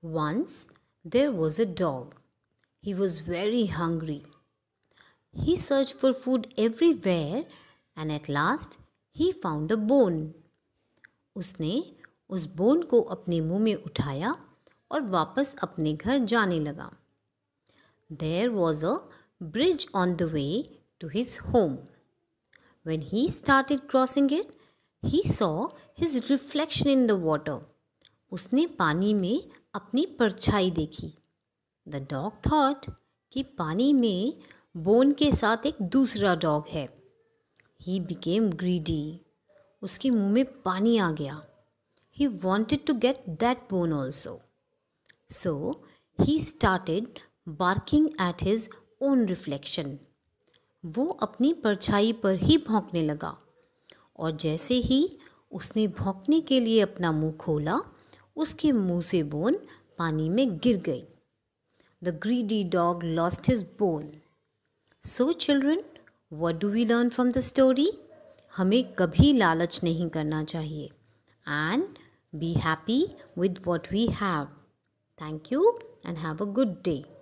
Once there was a dog. He was very hungry. He searched for food everywhere and at last he found a bone. उसने उस bone को अपने मुंह में उठाया और वापस अपने घर जाने लगा there was a bridge on the way to his home when he started crossing it he saw his reflection in the water उसने पानी में अपनी परछाई देखी द डॉग थॉट कि पानी में बोन के साथ एक दूसरा डॉग है ही बिकेम ग्रीडी उसके मुंह में पानी आ गया he wanted to get that bone also so he started barking at his own reflection वो अपनी परछाई पर ही भौंकने लगा और जैसे ही उसने भौंकने के लिए अपना मुंह खोला उसके मुंह से बोन पानी में गिर गई the greedy dog lost his bone so children what do we learn from the story हमें कभी लालच नहीं करना चाहिए and be happy with what we have thank you and have a good day